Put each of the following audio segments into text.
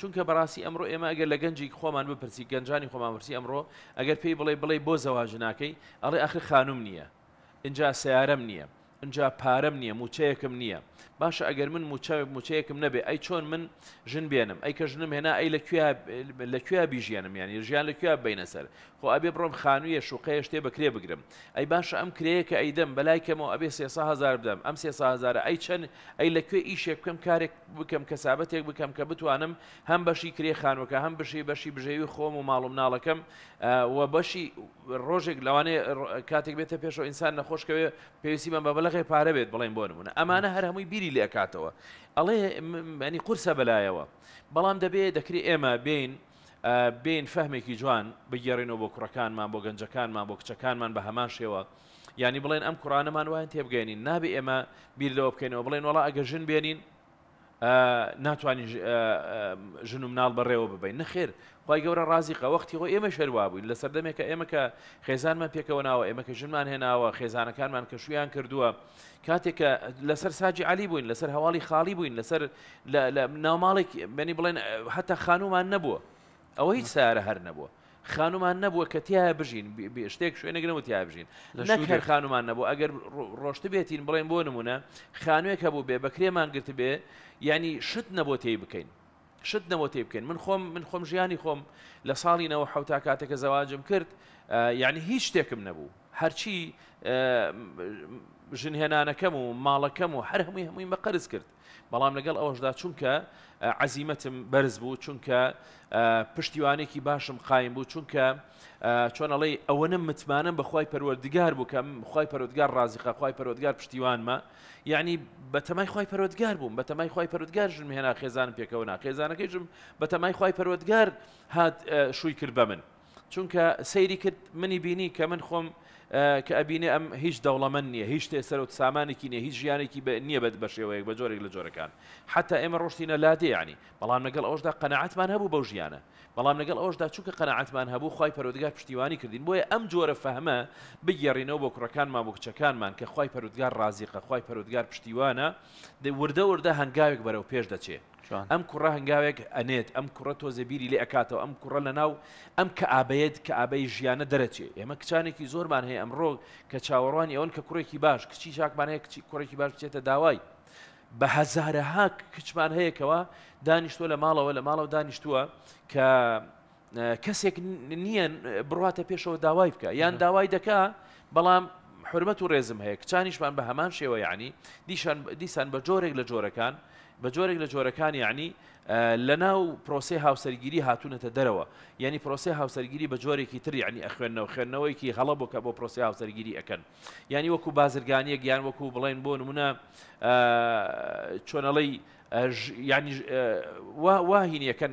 چونکە بەڕاستی ئەمڕۆ ئێمە ئەگەر لە گەنجی خۆمان بپرسی گەنجانی خۆمانپرسی ئەمڕۆ ئەگەر پێی بڵێ بڵێ بۆ زەواژناکەی ئەڵێ ئەخر خانوم نییە اینجا سیارەم نییە اینجا پارەم نییە موچەیەکم نییە باشە ئەگەر من موچەیەکم نەبێ ئەی چۆن من ژن بێنم ئەی کە ژنم هێنا ئەی لەکوێ بیژێنم یانی ژیان لەکوێ بینەسەر خۆ ئەبێ بڕۆم خانوویە شوقەیە شتێ بەکرێ بگرم ئەی باشە ئەم کرەیەکە ئەیدەم بەلای کەمەوە ئەبێ سێهزار بدەم ئەم سێهزار ئەی چەند ئەی لەکوێ ئیشێ بکەم کارێک بکەم کەسابەتێک بکەم کە بتوانم هەم بەشی کرێ خانوەکە هەم بشی بەشی بژێوی خۆم و ماڵم ناڵەکەم و بەشی ڕۆژێک لەوانێ کاتێک بێتە پێشەوە ئینسان نەخۆشکەوێ پێویستی من بە بەلا مەبلغی پارە بێت بڵێن بۆ نمونە ئەمانە هەر هەمووی بیری لێکاتەوە ئەڵێ ینی قورسە بەلایەوە بەڵام دەبێت دەکری ئێمە بین بین فەهمێکی جوان بگەڕێنەوە بۆ کوڕەکانمان بۆ گەنجەکانمان بۆ کچەکانمان بە هەمان شێوە ینی بڵێن ئەم کوڕانەمان وایە تێبگەێنین نابێ ئێمە بیر لەوە بکەینەوە بڵێن وڵا ئەگە ژن بێنین ناتوانین ژن و مناڵ بەڕێوە ببین نەخێر خی گەورە ڕازیقە وەختی خۆ ئێمە شەروا بووین لە سەردەمێکە ئێمەکە خێزانمان پێکەوە ناوە ئێمەکە ژنمان هێناوە خێزانەکانمان کەشویان کردووە کاتێکە لەسەر ساجی علی بووین لەسەر هەواڵی خاڵی بووین لەسەر ناوماڵێک بنی بڵێن حتا خانومان نەبووە ئەوە هیچ سارە هەر نەبووە خانومان نەبووە کە تیا بژین شتێک شوێنەگرنەوە تیا بژین نەکەر خانومان نەبوو ئەگەر ڕۆشتی بێتین بڵێن بۆ نمونە خانوێکە بوو بێ بەکرێمان گرت بێ ینی شت نەبوو تێی بکەین شت نەوە تێ بکەین من خۆم من خۆم ژیانی خۆم لە ساڵینەوە حوتا کاتێکە زەواجم کرد یعنی هیچ شتێکم نەبوو هەرچی ژنهێنانەکەم و ماڵەکەم و هەر هەمووی هەمووی بە قەرز کرد بەڵام لەگەڵ ئەوەشدا چونکە عزیمەتم بەرز بوو چونکە پشتیوانێکی باشم قایم بوو چونکە چۆنەڵی ئەوەنم متمانم بەخوای پەروەردگار بووکەم خی پەرۆدگار ڕازیخە خی پەرۆدگار پشتیوانمە یعنی بەتەمای خی پەرۆدگار بووم بەتەمای خی پەرۆدگار ژم هێنا خێزانم پێکەوەنا خێزانەکەیژم بەتەمای خی پەرۆدگار هات شووی کرد بە من چونکە سەیری کرد منی بینی کە من خۆم کە ئەبینێ ئەم هیچ دەوڵەمە نییە هیچ تێسەر و سامانێکی نیە هیچ ژیانێکی نییە بەد بە شێوەیەک بە جۆرێک لە جۆرەکان حتا ئێمە ڕۆشتینە لادەیانی بەڵام لەگەڵ ئەوشدا قەنەعاتمان هەبوو بەو ژیانە بەڵام لەگەڵ ئەوشدا چووکە قەنەعاتمان هەبوو خی پەرودگار پشتیوانی کردین بۆیە ئەم جۆرە فەهمە بگەڕینەوە بۆ کوڕەکانمان بۆ کچەکانمان کە خی پەرودگار رازیقە خی پەرودگار پشتیوانە وردە وردە هەنگاوێک بەرەو پێش دەچێت ئەم کوڕە هەنگاوێک ئەنێت ئەم کوڕە تۆزەبیری لێ ئەکاتەوە ئەم کوڕە لە ناو ئەم کە ئابەیەت کە ئابەی ژیانە دەرەچێت ئێمە کچانێکی زۆرمان هەیە زمانی ئەمڕۆ کە چاوەڕوانی ئەوەن کە کوڕێکی باش کچی چاکمانەیە کچی کوڕێکی باش بچێتە داوای بە هەزارەها کچمان هەیەکەوە دانیشتووە لە ماڵەوە لە ماڵەوە دانیشتووە کە کەسێک نییە بڕاتە پێشەوە داوای بکە یان داوای دەکا بەڵام حرمەت و ڕێزم هەیە کچانیشمان بە هەمان شێوە یعنی دیسان بە جۆرێک لە جۆرەکان بە جۆرێک لە جۆرەکانی یعنی لە ناو پرۆسی هاوسەرگیری هاتوونەتە دەرەوە یعنی پرۆسی هاوسەرگیری بە جۆرێکی تری عنی ئەخوێنەوە خوێندنەوەیکی هەڵە بۆکە بۆ پرۆسی هاوسەرگیری ئەەکەن یعنی وەکو بازرگانیە گیان وەکو بڵێن بۆ نمونە چۆنەڵی ینی واهینیەکەن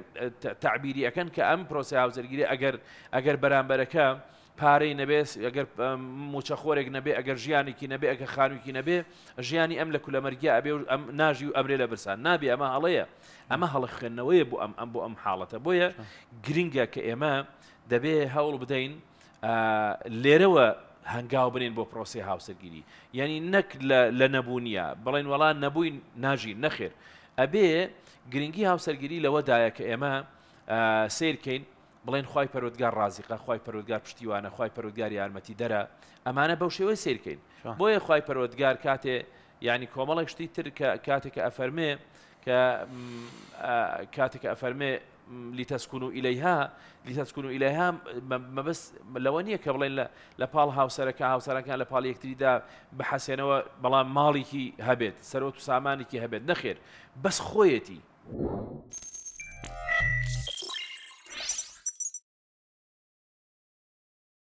تعبیری ئەەکەن کە ئەم پرۆسی هاوسەرگیری ئەگەر ئەگەر بەرامبەرەکە پارەی نەبێت ئەگەر موچەخۆرێک نەبێ ئەگەر ژیانێکی نەبێ ئەگە خانوویکی نەبێ ژیانی ئەم لە کولەمەرگیا ئەبێ و ئەم ناژی و ئەمرێ لە برسان نابێ ئەمە هەڵەیە ئەمە هەڵە خوێندنەوەیە بۆ ئەم ئەم بۆ ئەم حاڵەتە بۆیە گرنگە کە ئێمە دەبێ هەوڵ بدەین لێرەوە هەنگاو بنین بۆ پرۆسی هاوسەرگیری یعنی نەک لە نەبوونیە بڵین وەڵان نەبووین ناژی نەخێر ئەبێ گرنگی هاوسەرگیری لەوەدایە کە ئێمە سیرکەین بڵێن خی پەرۆودگار ڕازیقا خی پەرۆودگار پشتیوانە خی پەرۆودگار یارمەتی دەرە ئەمانە بەو شێوەی سیرکەین بۆیە خی پەرۆودگار کاتێ ینی کۆمەڵێک شتی تر کاتێکە ئەفەرمێ کە کاتێکە ئەفەرمێ لیتەسکون و ئیلەیها لیتەسکون و ئیلەها مەبست لەوە نییە کە بڵێن لە پاڵ هاوسەرەکە هاوسەرەکان لە پاڵ یەکتریدا بەحەسێنەوە بەڵام ماڵێکی هەبێت سەرۆ و سامانێکی هەبێت نەخێر بەس خۆیەتی.